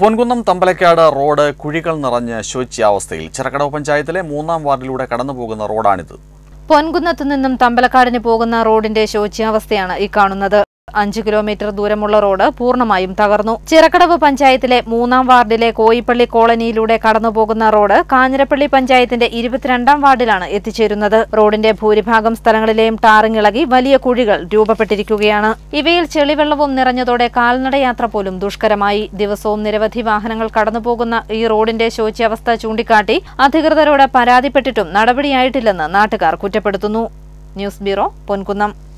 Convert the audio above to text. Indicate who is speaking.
Speaker 1: Ponkunnam Thampalakkad road കുഴികൾ നിറഞ്ഞ് ശോച്യാവസ്ഥയിൽ ചിറക്കടവ് പഞ്ചായത്തിലെ മൂന്നാം വാർഡിലൂടെ കടന്നു പോകുന്ന റോഡാണിത്
Speaker 2: പൊൻകുന്നത്തു നിന്നും തമ്പലക്കാടിന് പോകുന്ന റോഡിന്റെ ശോച്യാവസ്ഥയാണ് ഈ കാണുന്നത് അഞ്ച് കിലോമീറ്റർ ദൂരമുള്ള റോഡ് പൂർണ്ണമായും തകർന്നു ചിറക്കടവ് പഞ്ചായത്തിലെ മൂന്നാം വാർഡിലെ കോയിപ്പള്ളി കോളനിയിലൂടെ കടന്നുപോകുന്ന റോഡ് കാഞ്ഞിരപ്പള്ളി പഞ്ചായത്തിന്റെ ഇരുപത്തിരണ്ടാം വാർഡിലാണ് എത്തിച്ചേരുന്നത് റോഡിന്റെ ഭൂരിഭാഗം സ്ഥലങ്ങളിലെയും ടാറിങ് ഇളകി വലിയ കുഴികൾ രൂപപ്പെട്ടിരിക്കുകയാണ് ഇവയിൽ ചെളിവെള്ളവും നിറഞ്ഞതോടെ കാൽനടയാത്ര പോലും ദുഷ്കരമായി ദിവസവും നിരവധി വാഹനങ്ങൾ കടന്നുപോകുന്ന ഈ റോഡിന്റെ ശോച്യാവസ്ഥ ചൂണ്ടിക്കാട്ടി അധികൃതരോട് പരാതിപ്പെട്ടിട്ടും നടപടിയായിട്ടില്ലെന്ന് നാട്ടുകാർ കുറ്റപ്പെടുത്തുന്നു ന്യൂസ് ബ്യൂറോ പൊൻകുന്നം